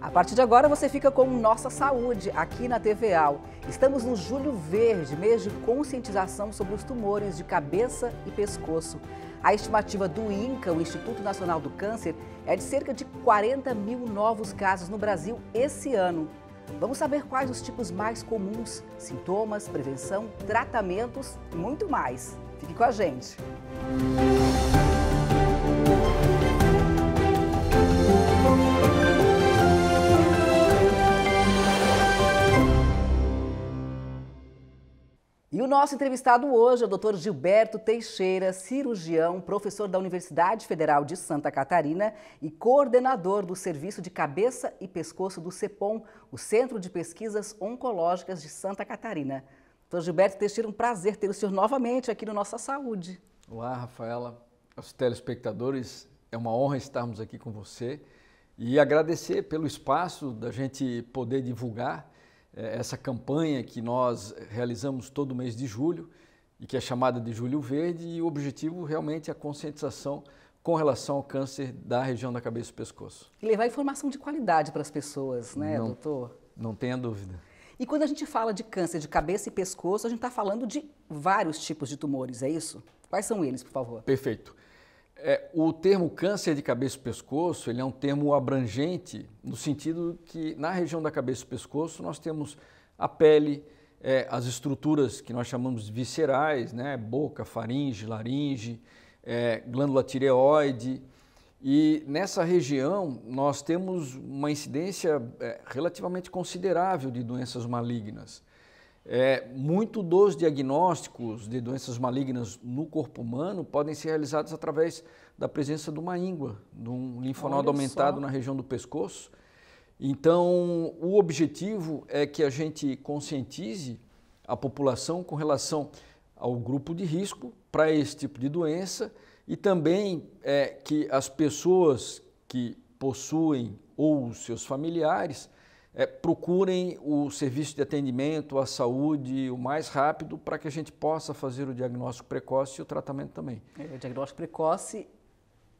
A partir de agora você fica com Nossa Saúde aqui na TVAL. Estamos no Julho Verde, mês de conscientização sobre os tumores de cabeça e pescoço. A estimativa do INCA, o Instituto Nacional do Câncer, é de cerca de 40 mil novos casos no Brasil esse ano. Vamos saber quais os tipos mais comuns, sintomas, prevenção, tratamentos e muito mais. Fique com a gente. Música E o nosso entrevistado hoje é o Dr. Gilberto Teixeira, cirurgião, professor da Universidade Federal de Santa Catarina e coordenador do Serviço de Cabeça e Pescoço do CEPOM, o Centro de Pesquisas Oncológicas de Santa Catarina. Doutor Gilberto Teixeira, um prazer ter o senhor novamente aqui no Nossa Saúde. Olá, Rafaela, aos telespectadores, é uma honra estarmos aqui com você e agradecer pelo espaço da gente poder divulgar é, essa campanha que nós realizamos todo mês de julho e que é chamada de Julho Verde, e o objetivo realmente é a conscientização com relação ao câncer da região da cabeça e pescoço. E levar informação de qualidade para as pessoas, né, não, doutor? Não tenha dúvida. E quando a gente fala de câncer de cabeça e pescoço, a gente está falando de vários tipos de tumores, é isso? Quais são eles, por favor? Perfeito. É, o termo câncer de cabeça e pescoço ele é um termo abrangente no sentido que na região da cabeça e pescoço nós temos a pele, é, as estruturas que nós chamamos viscerais, né, boca, faringe, laringe, é, glândula tireoide. E nessa região nós temos uma incidência é, relativamente considerável de doenças malignas. É, muito dos diagnósticos de doenças malignas no corpo humano podem ser realizados através da presença de uma íngua, de um linfonodo aumentado na região do pescoço. Então, o objetivo é que a gente conscientize a população com relação ao grupo de risco para esse tipo de doença e também é, que as pessoas que possuem ou os seus familiares é, procurem o serviço de atendimento à saúde o mais rápido para que a gente possa fazer o diagnóstico precoce e o tratamento também. É, o diagnóstico precoce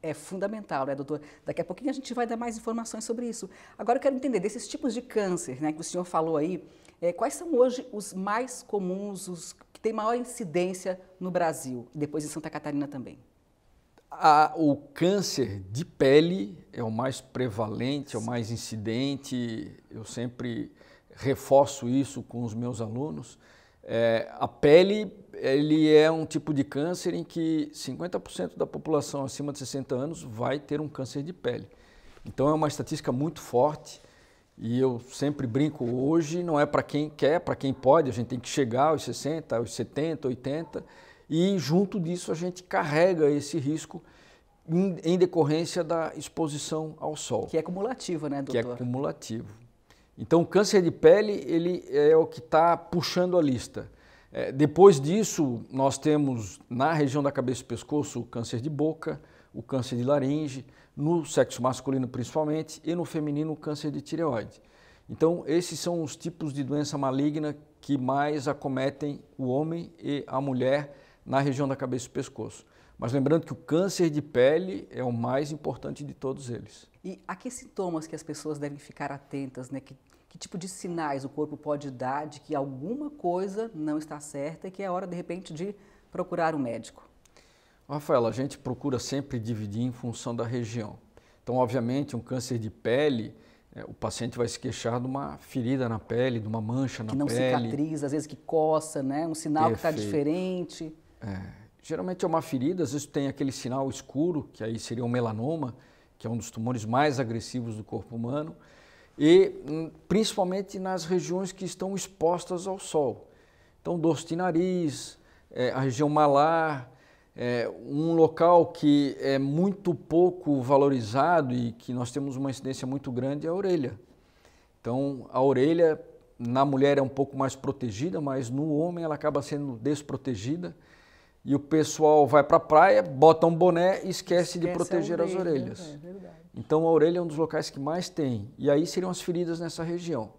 é fundamental, né, doutor? Daqui a pouquinho a gente vai dar mais informações sobre isso. Agora eu quero entender desses tipos de câncer, né, que o senhor falou aí, é, quais são hoje os mais comuns, os que têm maior incidência no Brasil, depois em Santa Catarina também? a, o câncer de pele é o mais prevalente, é o mais incidente. Eu sempre reforço isso com os meus alunos. É, a pele ele é um tipo de câncer em que 50% da população acima de 60 anos vai ter um câncer de pele. Então é uma estatística muito forte e eu sempre brinco hoje, não é para quem quer, é para quem pode, a gente tem que chegar aos 60, aos 70, 80 e junto disso a gente carrega esse risco em, em decorrência da exposição ao sol. Que é cumulativa né, doutor? Que é cumulativo. Então, o câncer de pele ele é o que está puxando a lista. É, depois disso, nós temos na região da cabeça e pescoço o câncer de boca, o câncer de laringe, no sexo masculino principalmente, e no feminino o câncer de tireoide. Então, esses são os tipos de doença maligna que mais acometem o homem e a mulher na região da cabeça e pescoço. Mas lembrando que o câncer de pele é o mais importante de todos eles. E a que sintomas que as pessoas devem ficar atentas, né? Que, que tipo de sinais o corpo pode dar de que alguma coisa não está certa e que é hora, de repente, de procurar um médico? Rafael, a gente procura sempre dividir em função da região. Então, obviamente, um câncer de pele, é, o paciente vai se queixar de uma ferida na pele, de uma mancha na pele. Que não cicatriza, às vezes que coça, né? Um sinal tá Perfeito. que está diferente. É, geralmente é uma ferida, às vezes tem aquele sinal escuro, que aí seria o um melanoma, que é um dos tumores mais agressivos do corpo humano, e hum, principalmente nas regiões que estão expostas ao sol. Então, dorso de nariz, é, a região malar, é, um local que é muito pouco valorizado e que nós temos uma incidência muito grande é a orelha. Então, a orelha na mulher é um pouco mais protegida, mas no homem ela acaba sendo desprotegida e o pessoal vai para a praia, bota um boné e esquece, esquece de proteger orelha, as é orelhas. É então a orelha é um dos locais que mais tem. E aí seriam as feridas nessa região.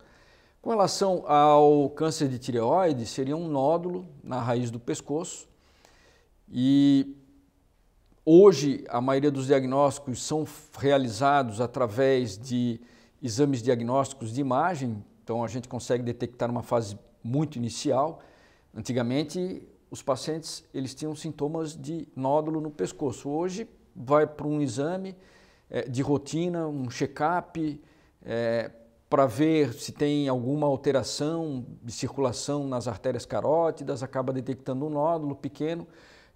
Com relação ao câncer de tireoide, seria um nódulo na raiz do pescoço. E hoje a maioria dos diagnósticos são realizados através de exames diagnósticos de imagem. Então a gente consegue detectar uma fase muito inicial. Antigamente os pacientes eles tinham sintomas de nódulo no pescoço. Hoje vai para um exame é, de rotina, um check-up, é, eh, para ver se tem alguma alteração de circulação nas artérias carótidas, acaba detectando um nódulo pequeno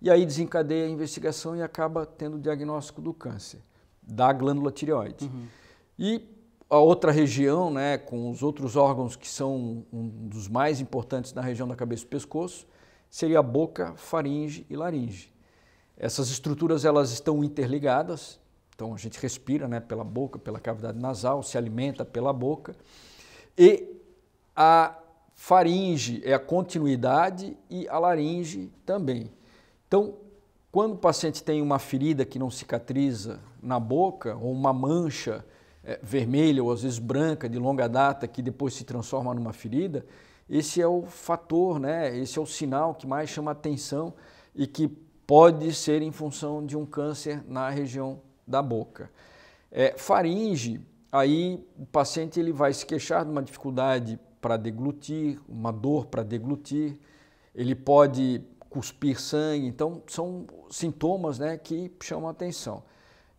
e aí desencadeia a investigação e acaba tendo o diagnóstico do câncer da glândula tireoide. Uhum. E a outra região, né, com os outros órgãos que são um dos mais importantes na região da cabeça e pescoço, seria a boca, faringe e laringe. Essas estruturas elas estão interligadas, então a gente respira né, pela boca, pela cavidade nasal, se alimenta pela boca. E a faringe é a continuidade e a laringe também. Então, quando o paciente tem uma ferida que não cicatriza na boca, ou uma mancha é, vermelha ou às vezes branca de longa data que depois se transforma numa ferida, esse é o fator, né? esse é o sinal que mais chama atenção e que pode ser em função de um câncer na região da boca. É, faringe, aí o paciente ele vai se queixar de uma dificuldade para deglutir, uma dor para deglutir, ele pode cuspir sangue, então são sintomas né, que chamam atenção.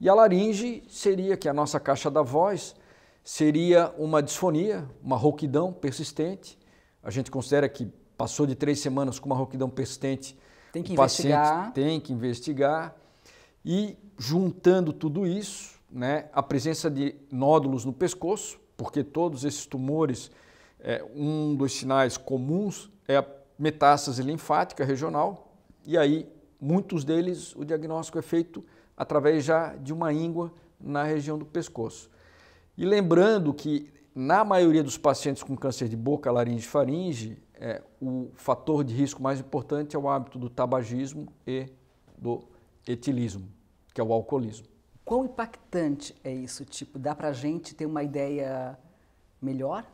E a laringe seria, que é a nossa caixa da voz, seria uma disfonia, uma rouquidão persistente, a gente considera que passou de três semanas com uma rouquidão persistente, tem que o investigar. tem que investigar. E juntando tudo isso, né, a presença de nódulos no pescoço, porque todos esses tumores, é, um dos sinais comuns é a metástase linfática regional, e aí muitos deles o diagnóstico é feito através já de uma íngua na região do pescoço. E lembrando que na maioria dos pacientes com câncer de boca, laringe e faringe, é, o fator de risco mais importante é o hábito do tabagismo e do etilismo, que é o alcoolismo. Quão impactante é isso? Tipo, dá para a gente ter uma ideia melhor?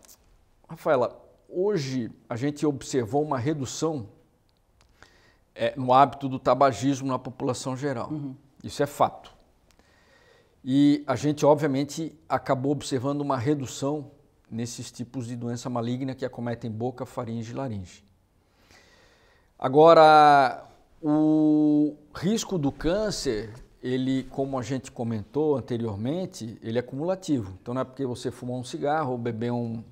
Rafaela, hoje a gente observou uma redução é, no hábito do tabagismo na população geral. Uhum. Isso é fato. E a gente, obviamente, acabou observando uma redução nesses tipos de doença maligna que acometem boca, faringe e laringe. Agora, o risco do câncer, ele, como a gente comentou anteriormente, ele é cumulativo. Então não é porque você fumar um cigarro ou beber um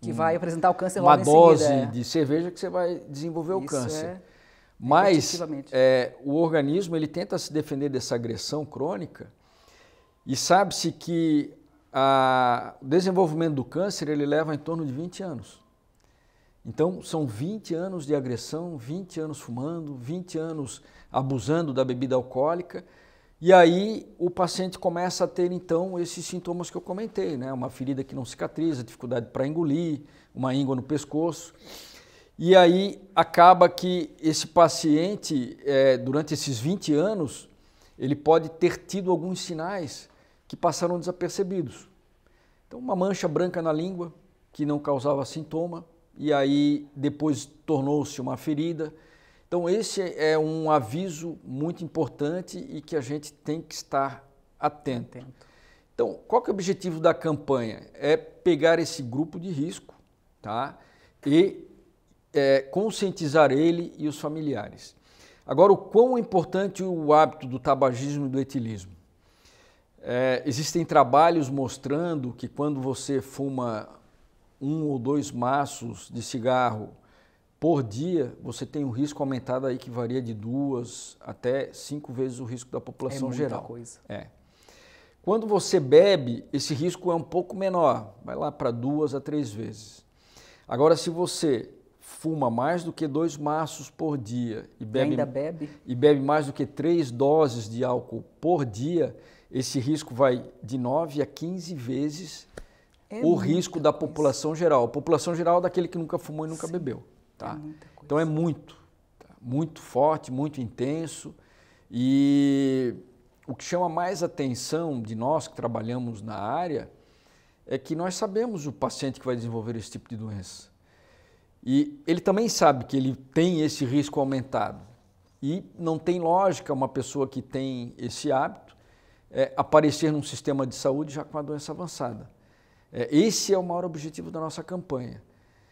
que um, vai apresentar o câncer logo em seguida. Uma dose é. de cerveja que você vai desenvolver Isso o câncer. É Mas é, o organismo ele tenta se defender dessa agressão crônica e sabe-se que a, o desenvolvimento do câncer ele leva em torno de 20 anos. Então, são 20 anos de agressão, 20 anos fumando, 20 anos abusando da bebida alcoólica. E aí o paciente começa a ter então esses sintomas que eu comentei, né? Uma ferida que não cicatriza, dificuldade para engolir, uma íngua no pescoço. E aí acaba que esse paciente, é, durante esses 20 anos, ele pode ter tido alguns sinais que passaram desapercebidos. Então, uma mancha branca na língua que não causava sintoma e aí depois tornou-se uma ferida. Então, esse é um aviso muito importante e que a gente tem que estar atento. atento. Então, qual que é o objetivo da campanha? É pegar esse grupo de risco tá? e é, conscientizar ele e os familiares. Agora, o quão importante o hábito do tabagismo e do etilismo? É, existem trabalhos mostrando que quando você fuma um ou dois maços de cigarro por dia, você tem um risco aumentado aí que varia de duas até cinco vezes o risco da população é muita geral. Coisa. É. Quando você bebe, esse risco é um pouco menor, vai lá para duas a três vezes. Agora, se você fuma mais do que dois maços por dia e bebe, e bebe? e bebe mais do que três doses de álcool por dia, esse risco vai de 9 a 15 vezes é o risco da população geral. A população geral é daquele que nunca fumou e nunca Sim, bebeu. É tá? É então é muito, tá? muito forte, muito intenso. E o que chama mais atenção de nós que trabalhamos na área é que nós sabemos o paciente que vai desenvolver esse tipo de doença. E ele também sabe que ele tem esse risco aumentado. E não tem lógica uma pessoa que tem esse hábito é, aparecer num sistema de saúde já com a doença avançada. É, esse é o maior objetivo da nossa campanha.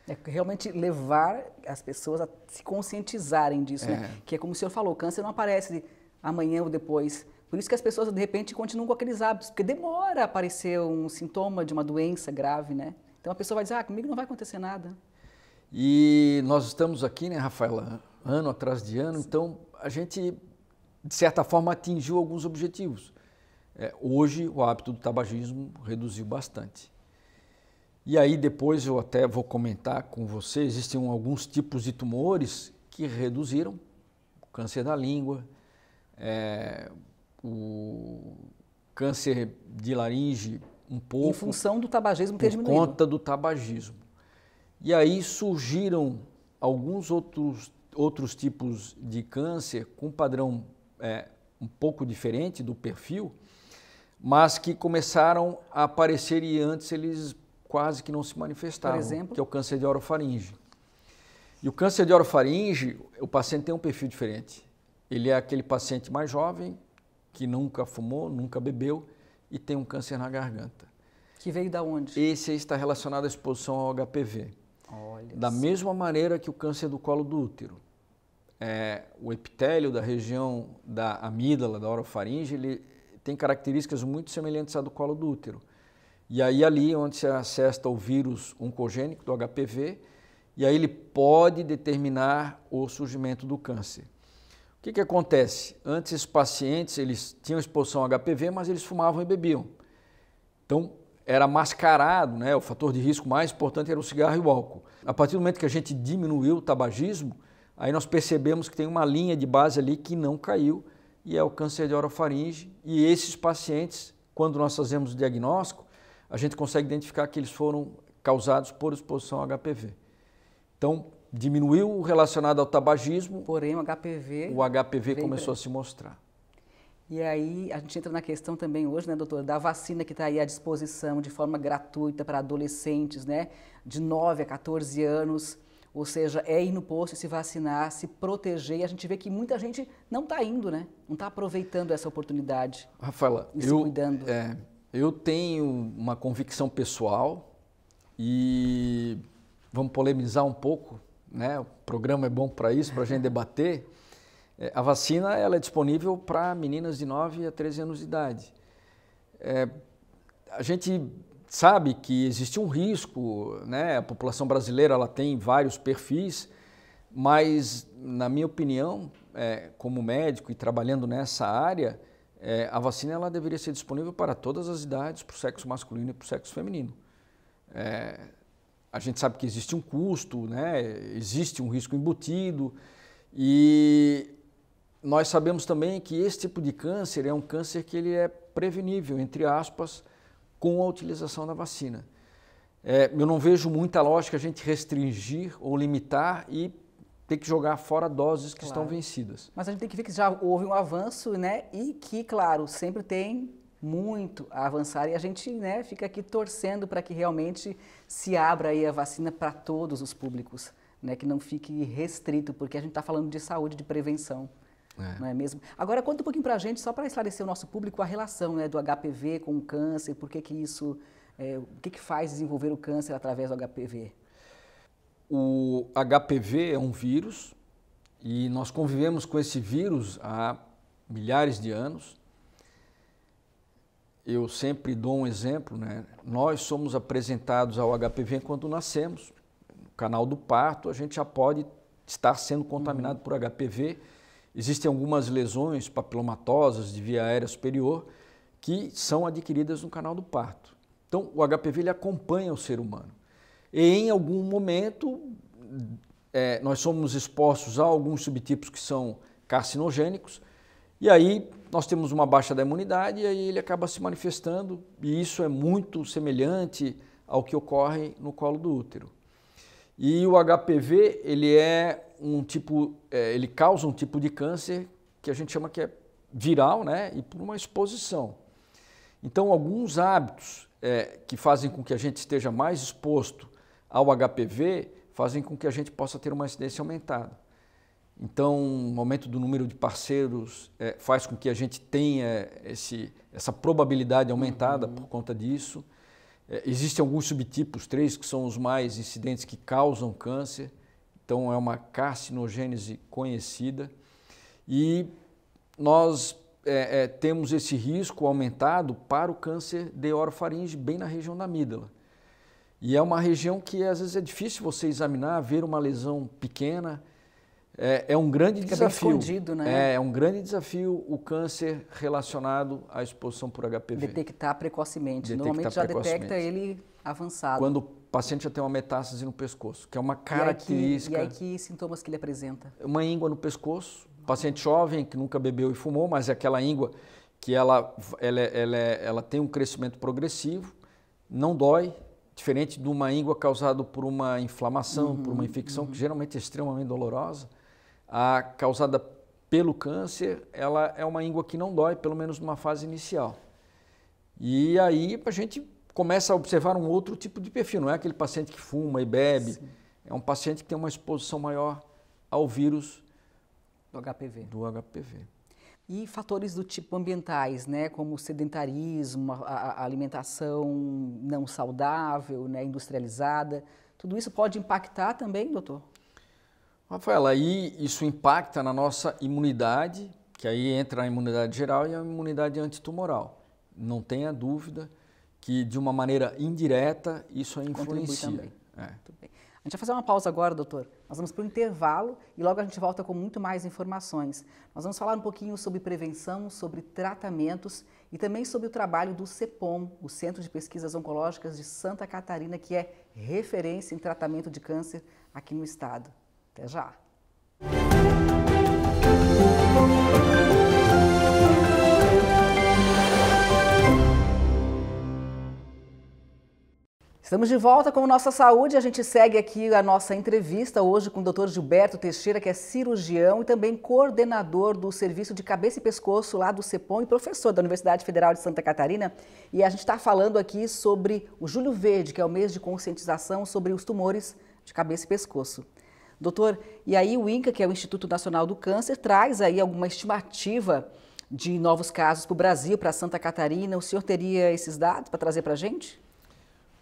É realmente levar as pessoas a se conscientizarem disso, né? É. Que é como o senhor falou, o câncer não aparece amanhã ou depois. Por isso que as pessoas, de repente, continuam com aqueles hábitos, porque demora a aparecer um sintoma de uma doença grave, né? Então a pessoa vai dizer, ah, comigo não vai acontecer nada. E nós estamos aqui, né, Rafaela, ano atrás de ano, Sim. então a gente, de certa forma, atingiu alguns objetivos é, hoje o hábito do tabagismo reduziu bastante. E aí depois eu até vou comentar com você, existem alguns tipos de tumores que reduziram, o câncer da língua, é, o câncer de laringe um pouco. Em função do tabagismo ter diminuído. Por conta do tabagismo. E aí surgiram alguns outros, outros tipos de câncer com padrão é, um pouco diferente do perfil, mas que começaram a aparecer e antes eles quase que não se manifestaram. Por exemplo? que é o câncer de orofaringe. E o câncer de orofaringe, o paciente tem um perfil diferente. Ele é aquele paciente mais jovem, que nunca fumou, nunca bebeu e tem um câncer na garganta. Que veio da onde? Esse está relacionado à exposição ao HPV. Olha da sim. mesma maneira que o câncer do colo do útero. É, o epitélio da região da amígdala, da orofaringe, ele tem características muito semelhantes à do colo do útero. E aí ali onde se acesta o vírus oncogênico do HPV, e aí ele pode determinar o surgimento do câncer. O que, que acontece? Antes esses pacientes eles tinham exposição ao HPV, mas eles fumavam e bebiam. Então era mascarado, né? o fator de risco mais importante era o cigarro e o álcool. A partir do momento que a gente diminuiu o tabagismo, aí nós percebemos que tem uma linha de base ali que não caiu e é o câncer de orofaringe. E esses pacientes, quando nós fazemos o diagnóstico, a gente consegue identificar que eles foram causados por exposição ao HPV. Então, diminuiu o relacionado ao tabagismo. Porém, o HPV. O HPV começou pra... a se mostrar. E aí a gente entra na questão também hoje, né, doutora, da vacina que está aí à disposição de forma gratuita para adolescentes, né, de 9 a 14 anos. Ou seja, é ir no posto, se vacinar, se proteger. E a gente vê que muita gente não está indo, né? Não está aproveitando essa oportunidade. Rafaela, e se eu, cuidando. É, eu tenho uma convicção pessoal e vamos polemizar um pouco, né? O programa é bom para isso, para a gente debater. É, a vacina ela é disponível para meninas de 9 a 13 anos de idade. É, a gente sabe que existe um risco, né? A população brasileira ela tem vários perfis, mas na minha opinião, é, como médico e trabalhando nessa área, é, a vacina ela deveria ser disponível para todas as idades, para o sexo masculino e para o sexo feminino. É, a gente sabe que existe um custo, né? Existe um risco embutido e nós sabemos também que esse tipo de câncer é um câncer que ele é prevenível, entre aspas com a utilização da vacina. É, eu não vejo muita lógica a gente restringir ou limitar e ter que jogar fora doses que claro. estão vencidas. Mas a gente tem que ver que já houve um avanço, né? E que, claro, sempre tem muito a avançar e a gente né, fica aqui torcendo para que realmente se abra aí a vacina para todos os públicos, né, que não fique restrito, porque a gente está falando de saúde, de prevenção. É. Não é mesmo? Agora, conta um pouquinho para a gente, só para esclarecer o nosso público, a relação né, do HPV com o câncer, por que, que isso, é, o que, que faz desenvolver o câncer através do HPV? O HPV é um vírus e nós convivemos com esse vírus há milhares de anos. Eu sempre dou um exemplo, né? Nós somos apresentados ao HPV quando nascemos. No canal do parto, a gente já pode estar sendo contaminado uhum. por HPV Existem algumas lesões papilomatosas de via aérea superior que são adquiridas no canal do parto. Então, o HPV ele acompanha o ser humano. E em algum momento, é, nós somos expostos a alguns subtipos que são carcinogênicos, e aí nós temos uma baixa da imunidade e aí ele acaba se manifestando, e isso é muito semelhante ao que ocorre no colo do útero. E o HPV, ele é um tipo, é, ele causa um tipo de câncer que a gente chama que é viral, né? E por uma exposição. Então, alguns hábitos é, que fazem com que a gente esteja mais exposto ao HPV fazem com que a gente possa ter uma incidência aumentada. Então, o aumento do número de parceiros é, faz com que a gente tenha esse, essa probabilidade aumentada uhum. por conta disso. É, existem alguns subtipos, três, que são os mais incidentes que causam câncer. Então é uma carcinogênese conhecida e nós é, é, temos esse risco aumentado para o câncer de orofaringe bem na região da amígdala. E é uma região que às vezes é difícil você examinar, ver uma lesão pequena. É, é um grande Fica desafio. escondido, né? É, é, um grande desafio o câncer relacionado à exposição por HPV. Detectar precocemente. Detectar Normalmente já detecta ele avançado. Quando o paciente já tem uma metástase no pescoço, que é uma característica. E aí, que, sintomas que ele apresenta? Uma íngua no pescoço, paciente jovem que nunca bebeu e fumou, mas é aquela íngua que ela, ela, é, ela, é, ela tem um crescimento progressivo, não dói, diferente de uma íngua causada por uma inflamação, uhum, por uma uhum, infecção, uhum. que geralmente é extremamente dolorosa, a causada pelo câncer, ela é uma íngua que não dói, pelo menos numa fase inicial. E aí a gente começa a observar um outro tipo de perfil. Não é aquele paciente que fuma e bebe. Sim. É um paciente que tem uma exposição maior ao vírus do HPV. Do HPV. E fatores do tipo ambientais, né, como sedentarismo, a, a alimentação não saudável, né, industrializada, tudo isso pode impactar também, doutor? Rafaela, aí isso impacta na nossa imunidade, que aí entra a imunidade geral e a imunidade antitumoral. Não tenha dúvida que de uma maneira indireta isso influencia. também. É. Muito bem. A gente vai fazer uma pausa agora, doutor. Nós vamos para o intervalo e logo a gente volta com muito mais informações. Nós vamos falar um pouquinho sobre prevenção, sobre tratamentos e também sobre o trabalho do CEPOM, o Centro de Pesquisas Oncológicas de Santa Catarina, que é referência em tratamento de câncer aqui no estado. Até já! Estamos de volta com Nossa Saúde. A gente segue aqui a nossa entrevista hoje com o Dr. Gilberto Teixeira, que é cirurgião e também coordenador do Serviço de Cabeça e Pescoço lá do CEPOM e professor da Universidade Federal de Santa Catarina. E a gente está falando aqui sobre o Julho Verde, que é o mês de conscientização sobre os tumores de cabeça e pescoço. Doutor, e aí o INCA, que é o Instituto Nacional do Câncer, traz aí alguma estimativa de novos casos para o Brasil, para Santa Catarina. O senhor teria esses dados para trazer para a gente?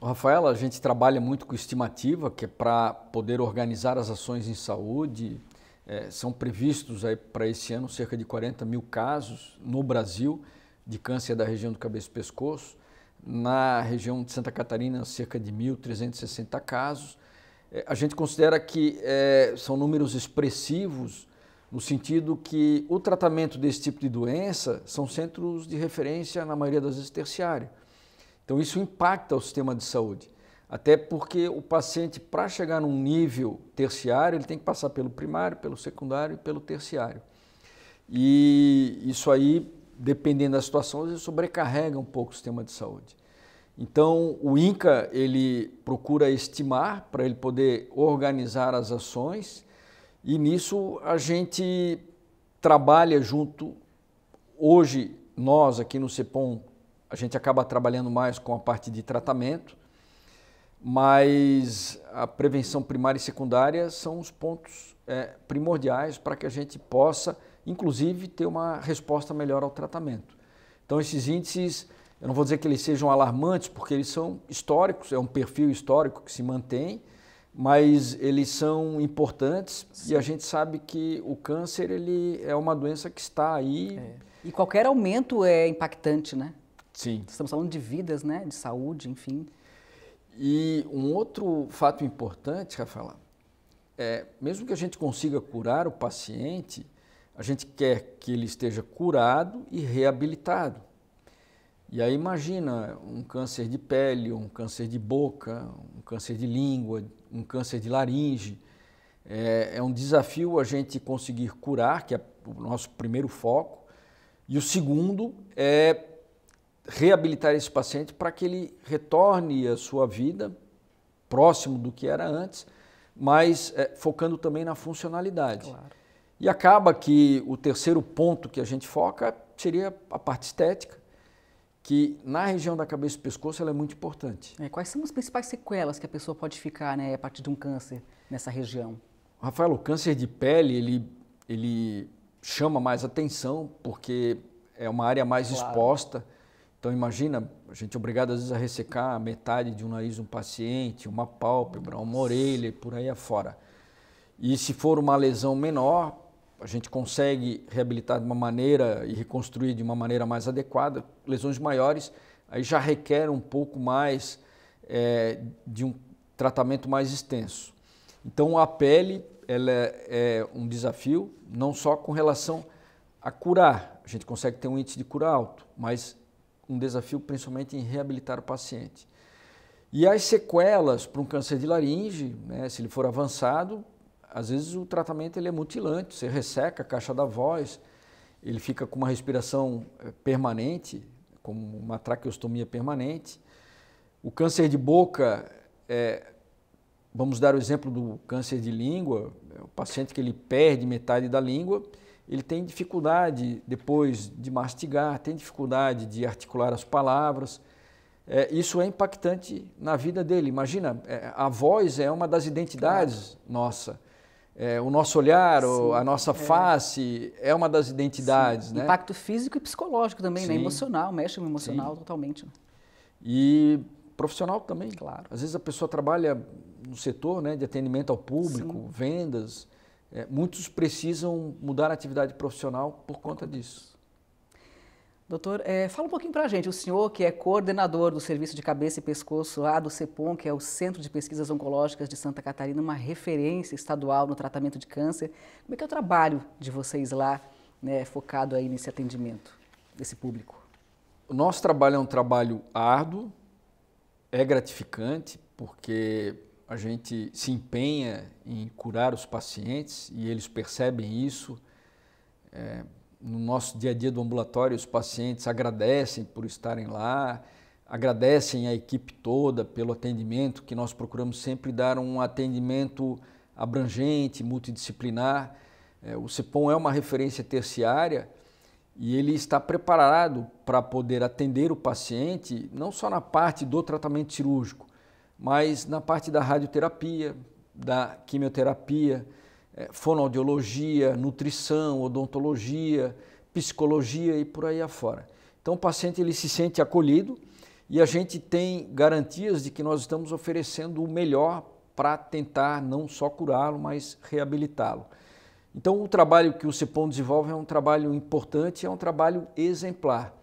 Rafaela, a gente trabalha muito com estimativa, que é para poder organizar as ações em saúde. É, são previstos para esse ano cerca de 40 mil casos no Brasil de câncer da região do cabeça e pescoço. Na região de Santa Catarina, cerca de 1.360 casos. É, a gente considera que é, são números expressivos no sentido que o tratamento desse tipo de doença são centros de referência, na maioria das vezes, terciário. Então isso impacta o sistema de saúde. Até porque o paciente, para chegar num nível terciário, ele tem que passar pelo primário, pelo secundário e pelo terciário. E isso aí, dependendo da situação, ele sobrecarrega um pouco o sistema de saúde. Então, o INCA ele procura estimar para ele poder organizar as ações e nisso a gente trabalha junto hoje nós aqui no CEPOM a gente acaba trabalhando mais com a parte de tratamento, mas a prevenção primária e secundária são os pontos é, primordiais para que a gente possa, inclusive, ter uma resposta melhor ao tratamento. Então, esses índices, eu não vou dizer que eles sejam alarmantes, porque eles são históricos, é um perfil histórico que se mantém, mas eles são importantes Sim. e a gente sabe que o câncer ele é uma doença que está aí. É. E qualquer aumento é impactante, né? Sim. Estamos falando de vidas, né? De saúde, enfim. E um outro fato importante, Rafaela, é, mesmo que a gente consiga curar o paciente, a gente quer que ele esteja curado e reabilitado. E aí imagina um câncer de pele, um câncer de boca, um câncer de língua, um câncer de laringe. É, é um desafio a gente conseguir curar, que é o nosso primeiro foco, e o segundo é reabilitar esse paciente para que ele retorne à sua vida próximo do que era antes, mas é, focando também na funcionalidade. Claro. E acaba que o terceiro ponto que a gente foca seria a parte estética, que na região da cabeça e pescoço ela é muito importante. É, quais são as principais sequelas que a pessoa pode ficar né, a partir de um câncer nessa região? Rafael, o câncer de pele ele, ele chama mais atenção porque é uma área mais claro. exposta então imagina, a gente é obrigado às vezes a ressecar a metade de um nariz de um paciente, uma pálpebra, uma orelha e por aí afora. E se for uma lesão menor, a gente consegue reabilitar de uma maneira e reconstruir de uma maneira mais adequada. Lesões maiores aí já requer um pouco mais é, de um tratamento mais extenso. Então a pele ela é um desafio não só com relação a curar, a gente consegue ter um índice de cura alto, mas um desafio principalmente em reabilitar o paciente. E as sequelas para um câncer de laringe, né, se ele for avançado, às vezes o tratamento ele é mutilante, você resseca a caixa da voz, ele fica com uma respiração eh, permanente, com uma traqueostomia permanente. O câncer de boca, é, vamos dar o exemplo do câncer de língua, é o paciente que ele perde metade da língua, ele tem dificuldade depois de mastigar, tem dificuldade de articular as palavras. É, isso é impactante na vida dele. Imagina, é, a voz é uma das identidades claro. nossa. É, o nosso olhar, Sim, a nossa é. face é uma das identidades. Né? Impacto físico e psicológico também, né? emocional, mexe no emocional Sim. totalmente. Né? E profissional também. Claro. Às vezes a pessoa trabalha no setor né, de atendimento ao público, vendas, é, muitos precisam mudar a atividade profissional por conta disso. Doutor, é, fala um pouquinho para a gente. O senhor, que é coordenador do Serviço de Cabeça e Pescoço lá do CEPOM, que é o Centro de Pesquisas Oncológicas de Santa Catarina, uma referência estadual no tratamento de câncer. Como é que é o trabalho de vocês lá, né, focado aí nesse atendimento desse público? O nosso trabalho é um trabalho árduo, é gratificante, porque a gente se empenha em curar os pacientes e eles percebem isso. É, no nosso dia a dia do ambulatório, os pacientes agradecem por estarem lá, agradecem a equipe toda pelo atendimento, que nós procuramos sempre dar um atendimento abrangente, multidisciplinar. É, o CEPOM é uma referência terciária e ele está preparado para poder atender o paciente, não só na parte do tratamento cirúrgico, mas na parte da radioterapia, da quimioterapia, eh, fonoaudiologia, nutrição, odontologia, psicologia e por aí afora. Então o paciente ele se sente acolhido e a gente tem garantias de que nós estamos oferecendo o melhor para tentar não só curá-lo, mas reabilitá-lo. Então o trabalho que o CEPOM desenvolve é um trabalho importante, é um trabalho exemplar.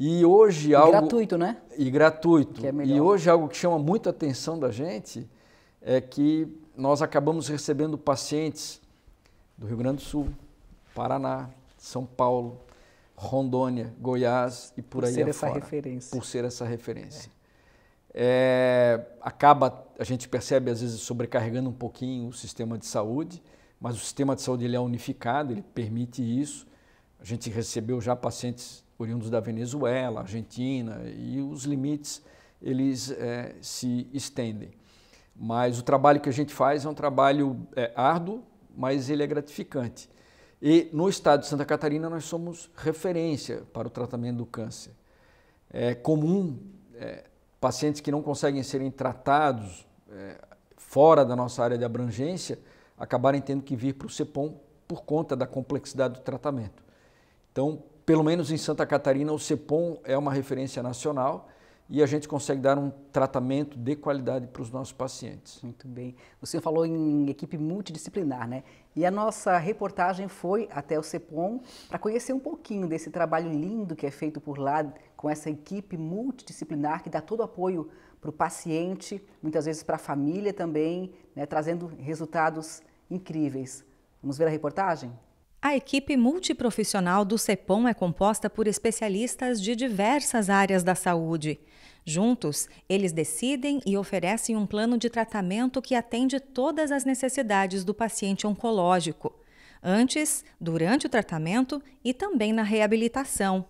E hoje e algo. Gratuito, né? E gratuito. É e hoje algo que chama muito atenção da gente é que nós acabamos recebendo pacientes do Rio Grande do Sul, Paraná, São Paulo, Rondônia, Goiás e por, por aí ser Essa referência. Por ser essa referência. É. É, acaba, a gente percebe às vezes sobrecarregando um pouquinho o sistema de saúde, mas o sistema de saúde ele é unificado, ele permite isso. A gente recebeu já pacientes oriundos da Venezuela, Argentina, e os limites eles é, se estendem. Mas o trabalho que a gente faz é um trabalho é, árduo, mas ele é gratificante. E no estado de Santa Catarina nós somos referência para o tratamento do câncer. É comum é, pacientes que não conseguem serem tratados fora da nossa área de abrangência acabarem tendo que vir para o CEPOM por conta da complexidade do tratamento. Então, pelo menos em Santa Catarina, o CEPOM é uma referência nacional e a gente consegue dar um tratamento de qualidade para os nossos pacientes. Muito bem. O senhor falou em equipe multidisciplinar, né? E a nossa reportagem foi até o CEPOM para conhecer um pouquinho desse trabalho lindo que é feito por lá com essa equipe multidisciplinar que dá todo o apoio para o paciente, muitas vezes para a família também, né? trazendo resultados incríveis. Vamos ver a reportagem? A equipe multiprofissional do CEPOM é composta por especialistas de diversas áreas da saúde. Juntos, eles decidem e oferecem um plano de tratamento que atende todas as necessidades do paciente oncológico, antes, durante o tratamento e também na reabilitação.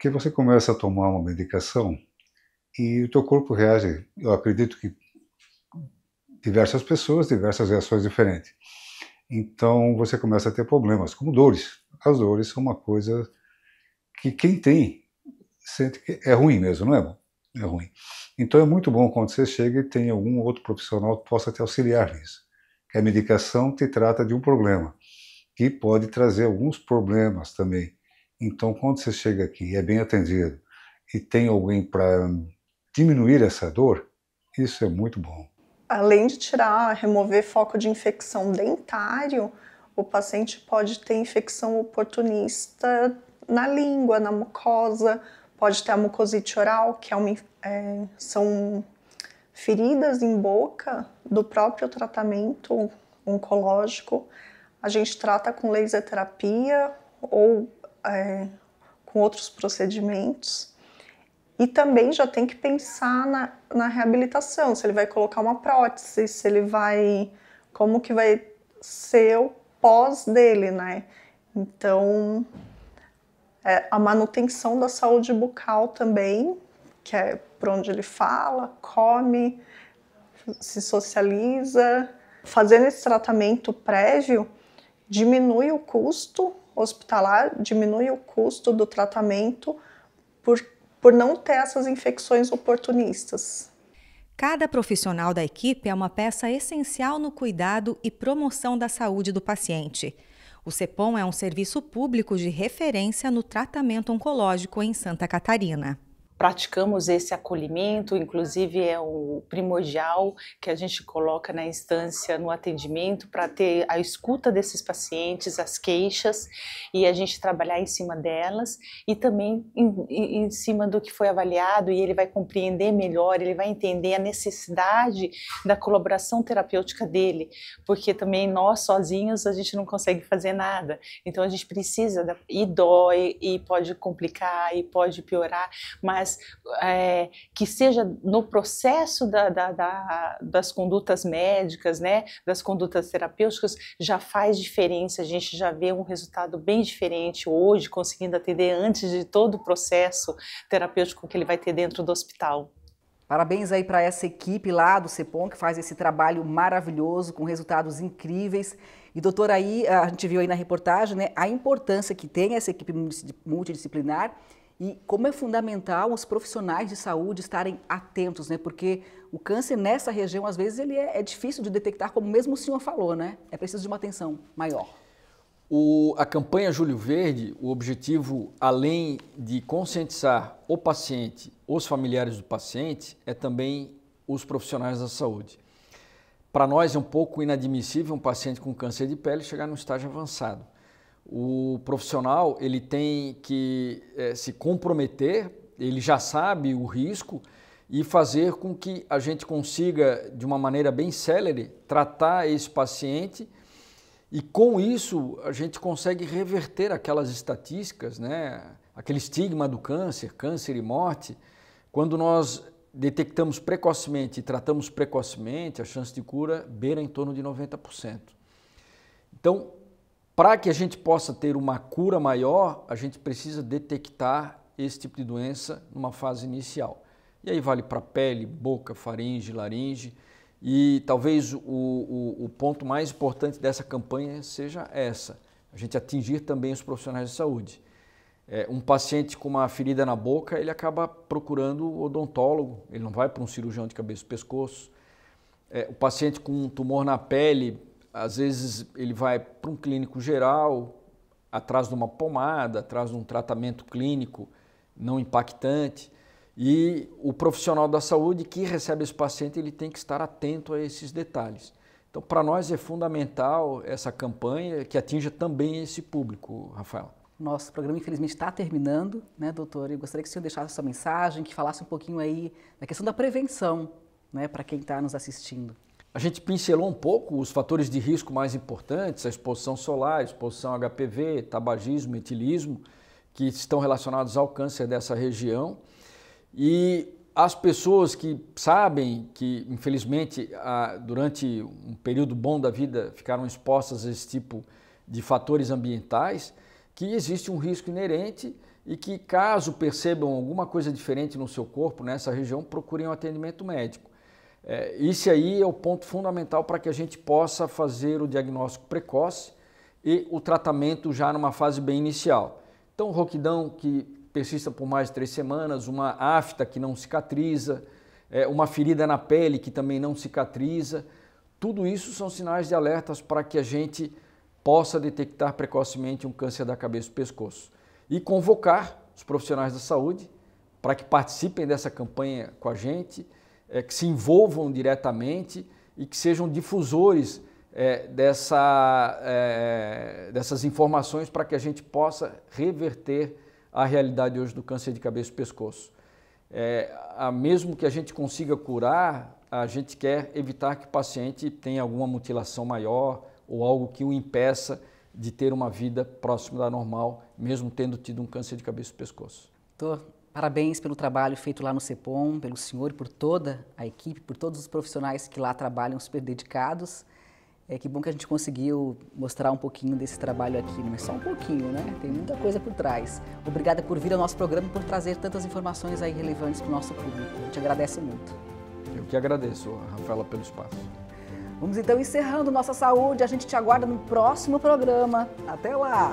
Que você começa a tomar uma medicação e o teu corpo reage, eu acredito que diversas pessoas, diversas reações diferentes. Então você começa a ter problemas, como dores. As dores são uma coisa que quem tem sente que é ruim mesmo, não é bom? É ruim. Então é muito bom quando você chega e tem algum outro profissional que possa te auxiliar nisso. Que a medicação te trata de um problema, que pode trazer alguns problemas também. Então quando você chega aqui e é bem atendido e tem alguém para diminuir essa dor, isso é muito bom além de tirar, remover foco de infecção dentário, o paciente pode ter infecção oportunista na língua, na mucosa, pode ter a mucosite oral, que é uma, é, são feridas em boca do próprio tratamento oncológico. A gente trata com laser terapia ou é, com outros procedimentos. E também já tem que pensar na, na reabilitação, se ele vai colocar uma prótese, se ele vai. como que vai ser o pós dele, né? Então, é, a manutenção da saúde bucal também, que é por onde ele fala, come, se socializa. Fazendo esse tratamento prévio, diminui o custo hospitalar, diminui o custo do tratamento, por, por não ter essas infecções oportunistas. Cada profissional da equipe é uma peça essencial no cuidado e promoção da saúde do paciente. O CEPOM é um serviço público de referência no tratamento oncológico em Santa Catarina praticamos esse acolhimento, inclusive é o primordial que a gente coloca na instância no atendimento para ter a escuta desses pacientes, as queixas e a gente trabalhar em cima delas e também em, em, cima do que foi avaliado e ele vai compreender melhor, ele vai entender a necessidade da colaboração terapêutica dele, porque também nós sozinhos a gente não consegue fazer nada. Então a gente precisa da, e dói e pode complicar e pode piorar, mas é, que seja no processo da, da, da, das condutas médicas, né, das condutas terapêuticas, já faz diferença. A gente já vê um resultado bem diferente hoje, conseguindo atender antes de todo o processo terapêutico que ele vai ter dentro do hospital. Parabéns aí para essa equipe lá do CEPOM que faz esse trabalho maravilhoso com resultados incríveis. E doutora aí, a gente viu aí na reportagem, né, a importância que tem essa equipe multidisciplinar e como é fundamental os profissionais de saúde estarem atentos, né? Porque o câncer nessa região, às vezes, ele é, é difícil de detectar, como mesmo o senhor falou, né? É preciso de uma atenção maior. O, a campanha Júlio Verde, o objetivo, além de conscientizar o paciente, os familiares do paciente, é também os profissionais da saúde. Para nós é um pouco inadmissível um paciente com câncer de pele chegar num estágio avançado o profissional ele tem que é, se comprometer, ele já sabe o risco e fazer com que a gente consiga, de uma maneira bem célere, tratar esse paciente e com isso a gente consegue reverter aquelas estatísticas, né? aquele estigma do câncer, câncer e morte. Quando nós detectamos precocemente e tratamos precocemente, a chance de cura beira em torno de 90%. Então, para que a gente possa ter uma cura maior, a gente precisa detectar esse tipo de doença numa fase inicial. E aí vale para pele, boca, faringe, laringe. E talvez o, o, o, ponto mais importante dessa campanha seja essa: a gente atingir também os profissionais de saúde. É, um paciente com uma ferida na boca, ele acaba procurando o odontólogo, ele não vai para um cirurgião de cabeça e pescoço. É, o paciente com um tumor na pele, às vezes ele vai para um clínico geral, atrás de uma pomada, atrás de um tratamento clínico não impactante. E o profissional da saúde que recebe esse paciente, ele tem que estar atento a esses detalhes. Então, para nós é fundamental essa campanha que atinja também esse público, Rafael. Nosso programa, infelizmente, está terminando, né, doutor? Eu gostaria que o senhor deixasse sua mensagem, que falasse um pouquinho aí da questão da prevenção, né, para quem está nos assistindo. A gente pincelou um pouco os fatores de risco mais importantes, a exposição solar, a exposição HPV, tabagismo, etilismo, que estão relacionados ao câncer dessa região. E as pessoas que sabem que, infelizmente, durante um período bom da vida ficaram expostas a esse tipo de fatores ambientais, que existe um risco inerente e que, caso percebam alguma coisa diferente no seu corpo, nessa região, procurem um atendimento médico. É, esse aí é o ponto fundamental para que a gente possa fazer o diagnóstico precoce e o tratamento já numa fase bem inicial. Então, o roquidão que persista por mais de três semanas, uma afta que não cicatriza, é, uma ferida na pele que também não cicatriza, tudo isso são sinais de alertas para que a gente possa detectar precocemente um câncer da cabeça e pescoço. E convocar os profissionais da saúde para que participem dessa campanha com a gente, é, que se envolvam diretamente e que sejam difusores é, dessa, é, dessas informações para que a gente possa reverter a realidade hoje do câncer de cabeça e pescoço. É, a mesmo que a gente consiga curar, a gente quer evitar que o paciente tenha alguma mutilação maior ou algo que o impeça de ter uma vida próxima da normal, mesmo tendo tido um câncer de cabeça e pescoço. Doutor, Parabéns pelo trabalho feito lá no CEPOM, pelo senhor e por toda a equipe, por todos os profissionais que lá trabalham super dedicados. É que bom que a gente conseguiu mostrar um pouquinho desse trabalho aqui, não é só um pouquinho, né? Tem muita coisa por trás. Obrigada por vir ao nosso programa e por trazer tantas informações aí relevantes para o nosso público. A te agradeço muito. Eu que agradeço, Rafaela, pelo espaço. Vamos então encerrando nossa saúde. A gente te aguarda no próximo programa. Até lá!